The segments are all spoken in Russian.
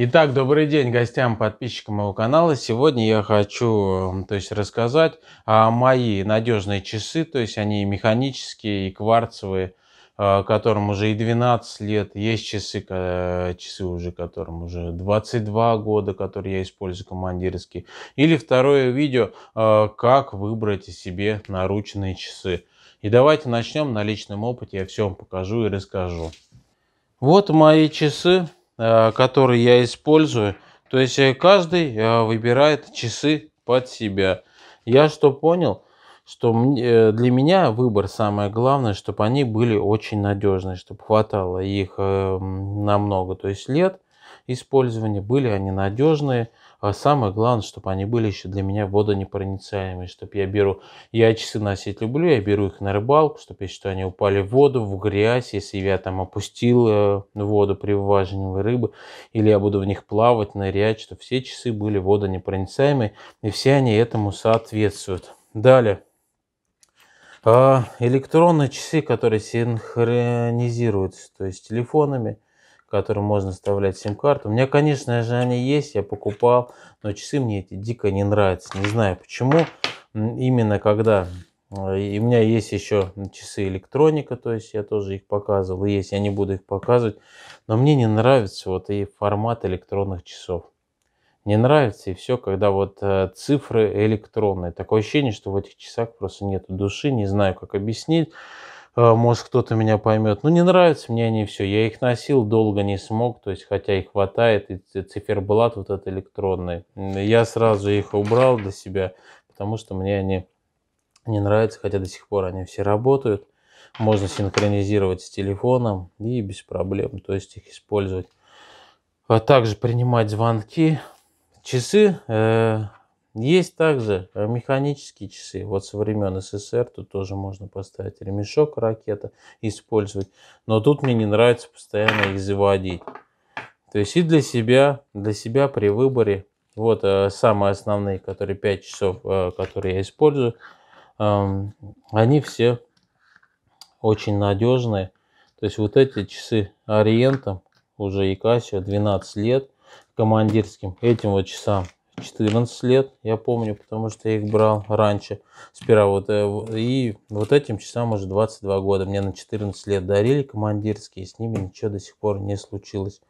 Итак, добрый день гостям, подписчикам моего канала. Сегодня я хочу то есть, рассказать о мои надежные часы, то есть они механические и кварцевые, а, которым уже и 12 лет. Есть часы, часы уже, которым уже 22 года, которые я использую командирские. Или второе видео, а, как выбрать себе наручные часы. И давайте начнем на личном опыте, я все вам покажу и расскажу. Вот мои часы, Э, который я использую. То есть э, каждый э, выбирает часы под себя. Я что понял, что для меня выбор самое главное, чтобы они были очень надежные, чтобы хватало их намного, то есть лет использования, были они надежные, а самое главное, чтобы они были еще для меня водонепроницаемые, чтобы я беру, я часы носить люблю, я беру их на рыбалку, чтобы я считаю, они упали в воду, в грязь, если я там опустил э, воду при вываживании рыбы, или я буду в них плавать, нырять, чтобы все часы были водонепроницаемые, и все они этому соответствуют. Далее. А, электронные часы, которые синхронизируются, то есть телефонами – которым можно вставлять сим-карту. У меня, конечно же, они есть, я покупал, но часы мне эти дико не нравятся. Не знаю почему. Именно когда э, и у меня есть еще часы электроника, то есть я тоже их показывал. И есть, я не буду их показывать. Но мне не нравится вот и формат электронных часов. Не нравится и все, когда вот э, цифры электронные. Такое ощущение, что в этих часах просто нет души. Не знаю, как объяснить. Э, может кто-то меня поймет. Ну, не нравятся мне они все. Я их носил, долго не смог, то есть, хотя их хватает, и циферблат вот этот электронный. Я сразу их убрал для себя, потому что мне они не нравятся, хотя до сих пор они все работают. Можно синхронизировать с телефоном и без проблем, то есть их использовать. А также принимать звонки. Часы э, есть также э, механические часы. Вот со времен СССР тут тоже можно поставить ремешок ракета, использовать. Но тут мне не нравится постоянно их заводить. То есть и для себя, для себя при выборе. Вот э, самые основные, которые 5 часов, э, которые я использую. Эм, они все очень надежные. То есть вот эти часы Ориентом, уже Икасио, 12 лет командирским, этим вот часам 14 лет, я помню, потому что я их брал раньше. Сперва вот, э, и вот этим часам уже 22 года. Мне на 14 лет дарили командирские, с ними ничего до сих пор не случилось.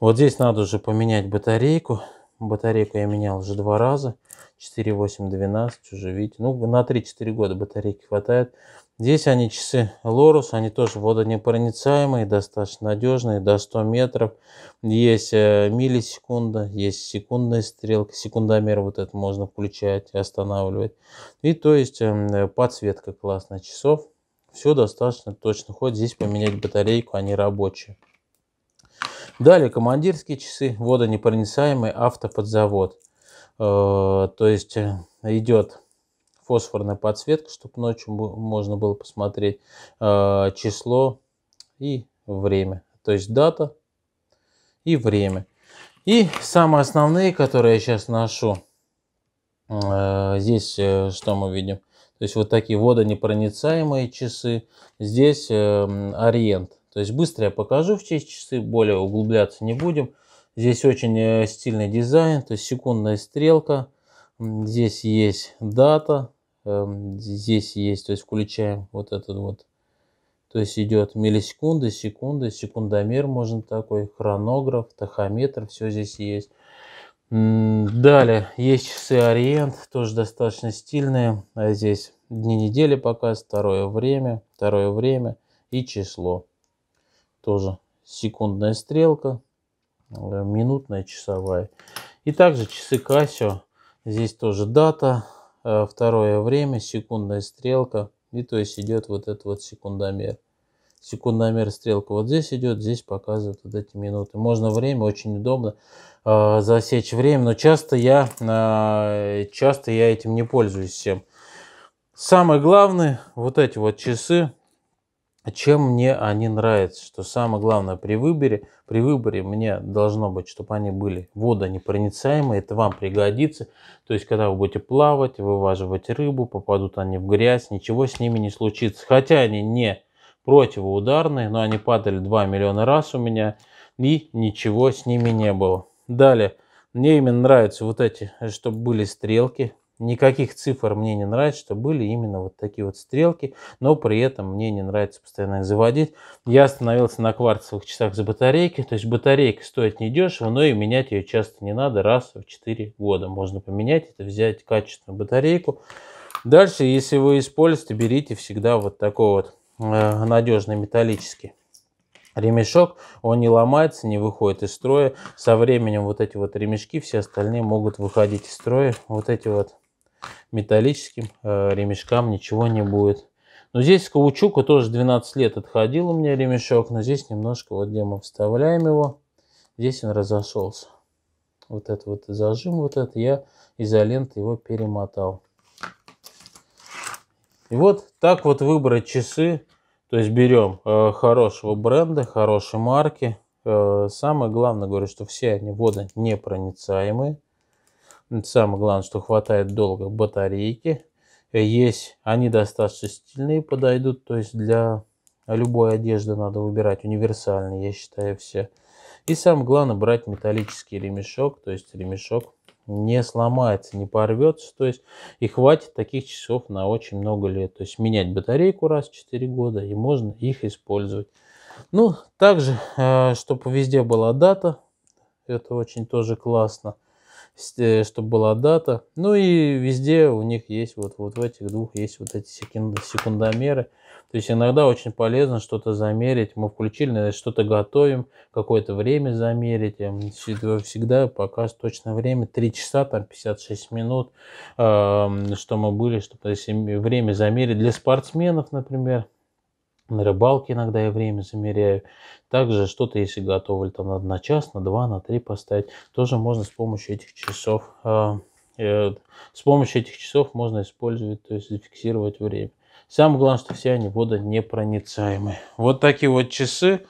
Вот здесь надо уже поменять батарейку. Батарейку я менял уже два раза. 4,8, 12 уже, видите. Ну, на 3-4 года батарейки хватает. Здесь они часы Лорус, они тоже водонепроницаемые, достаточно надежные, до 100 метров. Есть э, миллисекунда, есть секундная стрелка, секундомер вот этот можно включать, и останавливать. И то есть эм, подсветка классная часов. Все достаточно точно. Хоть здесь поменять батарейку, они рабочие. Далее командирские часы, водонепроницаемые, автоподзавод. Э, то есть э, идет фосфорная подсветка, чтобы ночью можно было посмотреть э, число и время. То есть дата и время. И самые основные, которые я сейчас ношу, э, здесь э, что мы видим? То есть вот такие водонепроницаемые часы. Здесь э, ориент. То есть быстро я покажу в честь часы, более углубляться не будем. Здесь очень э, стильный дизайн, то есть секундная стрелка. Здесь есть дата, Эм, здесь есть, то есть включаем вот этот вот. То есть идет миллисекунды, секунды, секундомер можно такой, хронограф, тахометр, все здесь есть. Далее есть часы Ориент, тоже достаточно стильные. А здесь дни недели показ, второе время, второе время и число. Тоже секундная стрелка, э, минутная, часовая. И также часы Casio. Здесь тоже дата, Э, второе время, секундная стрелка, и то есть идет вот этот вот секундомер. Секундомер стрелка вот здесь идет, здесь показывают вот эти минуты. Можно время, очень удобно э, засечь время, но часто я, э, часто я этим не пользуюсь всем. Самое главное, вот эти вот часы, чем мне они нравятся, что самое главное при выборе, при выборе мне должно быть, чтобы они были водонепроницаемые, это вам пригодится, то есть когда вы будете плавать, вываживать рыбу, попадут они в грязь, ничего с ними не случится, хотя они не противоударные, но они падали 2 миллиона раз у меня и ничего с ними не было. Далее, мне именно нравятся вот эти, э, чтобы были стрелки, никаких цифр мне не нравится, что были именно вот такие вот стрелки, но при этом мне не нравится постоянно их заводить. Я остановился на кварцевых часах за батарейки, то есть батарейка стоит недешево, но и менять ее часто не надо, раз в 4 года можно поменять, это взять качественную батарейку. Дальше, если вы используете, берите всегда вот такой вот э, надежный металлический ремешок, он не ломается, не выходит из строя. Со временем вот эти вот ремешки, все остальные могут выходить из строя. Вот эти вот металлическим э, ремешкам ничего не будет. Но здесь каучука тоже 12 лет отходил у меня ремешок, но здесь немножко, вот где мы вставляем его, здесь он разошелся. Вот этот вот зажим, вот это я изолентой его перемотал. И вот так вот выбрать часы, то есть берем э, хорошего бренда, хорошей марки. Э, самое главное, говорю, что все они водонепроницаемые. Самое главное, что хватает долго батарейки. Есть, они достаточно стильные подойдут, то есть для любой одежды надо выбирать универсальные, я считаю, все. И самое главное, брать металлический ремешок, то есть ремешок не сломается, не порвется, то есть и хватит таких часов на очень много лет. То есть менять батарейку раз в 4 года и можно их использовать. Ну, также, э, чтобы везде была дата, это очень тоже классно. Э, чтобы была дата. Ну и везде у них есть вот, вот в этих двух есть вот эти секундомеры. То есть иногда очень полезно что-то замерить. Мы включили, э, что-то готовим, какое-то время замерить. Эм, всегда показ точное время, 3 часа, там 56 минут, эм, что мы были, чтобы время замерить. Для спортсменов, например, на рыбалке иногда я время замеряю. Также что-то, если готовлю там на час, на два, на три поставить, тоже можно с помощью этих часов, э, э, с помощью этих часов можно использовать, то есть зафиксировать время. Самое главное, что все они водонепроницаемые. Вот такие вот часы.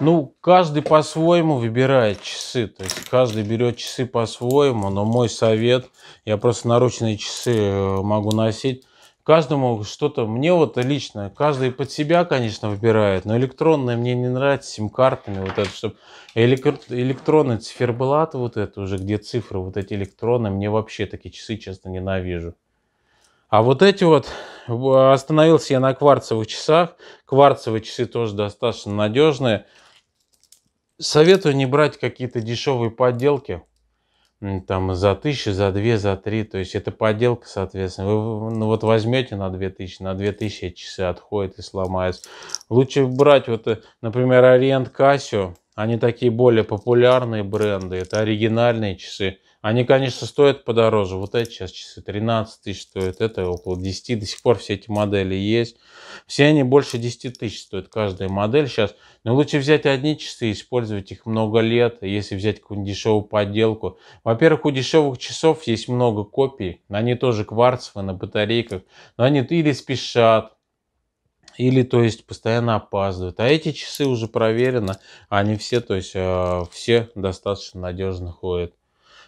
Ну, каждый по-своему выбирает часы. То есть каждый берет часы по-своему. Но мой совет, я просто наручные часы э, могу носить каждому что-то, мне вот лично, каждый под себя, конечно, выбирает, но электронные мне не нравятся сим-картами, вот это, чтобы электронный циферблат вот это уже, где цифры, вот эти электроны, мне вообще такие часы, честно, ненавижу. А вот эти вот, остановился я на кварцевых часах, кварцевые часы тоже достаточно надежные. Советую не брать какие-то дешевые подделки, там за тысячу, за две, за три, то есть это подделка, соответственно. Вы ну, вот возьмете на две тысячи, на две тысячи часы отходит и сломается. Лучше брать вот, э, например, Orient Casio, они такие более популярные бренды, это оригинальные часы. Они, конечно, стоят подороже. Вот эти сейчас часы 13 тысяч стоят, это около 10. До сих пор все эти модели есть. Все они больше 10 тысяч стоят, каждая модель сейчас. Но лучше взять одни часы, и использовать их много лет, если взять какую-нибудь дешевую подделку. Во-первых, у дешевых часов есть много копий. Они тоже кварцевые на батарейках. Но они или спешат, или то есть постоянно опаздывают. А эти часы уже проверено, они все, то есть э, все достаточно надежно ходят.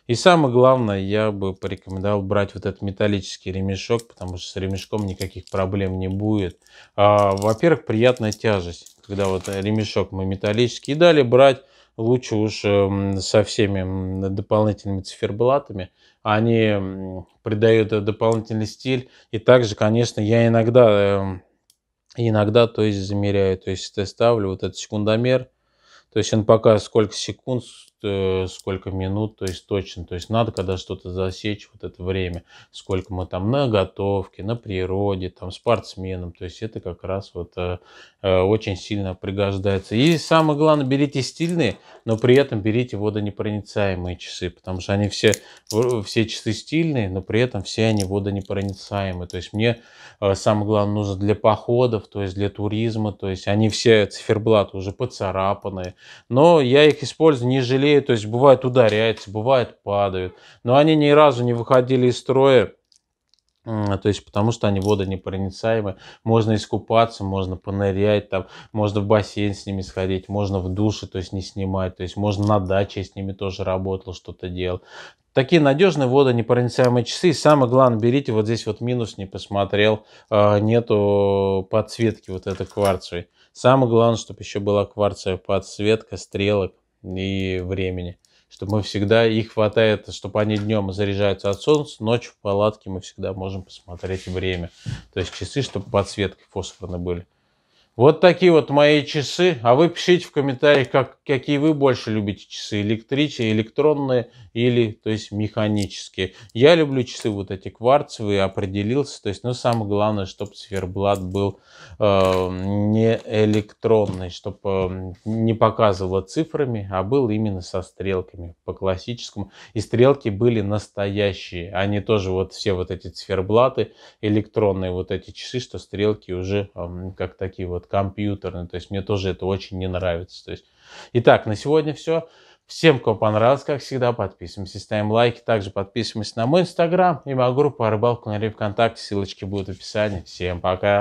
И самое главное, я бы порекомендовал брать вот этот металлический ремешок, потому что с ремешком никаких проблем не будет. А, Во-первых, приятная тяжесть, когда вот ремешок мы металлический. И далее брать лучше уж эм, со всеми дополнительными циферблатами. Они придают дополнительный стиль. И также, конечно, я иногда, эм, иногда то есть замеряю, то есть ставлю вот этот секундомер, то есть он показывает, сколько секунд Э, сколько минут, то есть точно. То есть надо, когда что-то засечь, вот это время, сколько мы там на готовке, на природе, там спортсменам. То есть это как раз вот э, э, очень сильно пригождается. И самое главное, берите стильные, но при этом берите водонепроницаемые часы, потому что они все, все часы стильные, но при этом все они водонепроницаемые. То есть мне самое главное нужно для походов, то есть для туризма, то есть они все циферблаты уже поцарапанные, но я их использую не жалею болеют, то есть бывает ударяются, бывает падают. Но они ни разу не выходили из строя, то есть потому что они водонепроницаемы, можно искупаться, можно понырять, там, можно в бассейн с ними сходить, можно в душе, то есть не снимать, то есть можно на даче с ними тоже работал, что-то делал. Такие надежные водонепроницаемые часы. И самое главное, берите вот здесь вот минус, не посмотрел, а, нету подсветки вот этой кварцевой. Самое главное, чтобы еще была кварцевая подсветка, стрелок, и времени. Что мы всегда, их хватает, чтобы они днем заряжаются от солнца, ночью в палатке мы всегда можем посмотреть время. То есть часы, чтобы подсветки фосфорные были. Вот такие вот мои часы. А вы пишите в комментариях, как, какие вы больше любите часы. Электрические, электронные или, то есть, механические. Я люблю часы вот эти кварцевые, определился. То есть, ну, самое главное, чтобы циферблат был э, не электронный, чтобы э, не показывало цифрами, а был именно со стрелками по классическому. И стрелки были настоящие. Они тоже вот все вот эти циферблаты, электронные вот эти часы, что стрелки уже э, как такие вот вот компьютерный. То есть мне тоже это очень не нравится. То есть... Итак, на сегодня все. Всем, кому понравилось, как всегда, подписываемся, ставим лайки. Также подписываемся на мой инстаграм и моя группа «Рыбалка на рыбе ВКонтакте». Ссылочки будут в описании. Всем пока!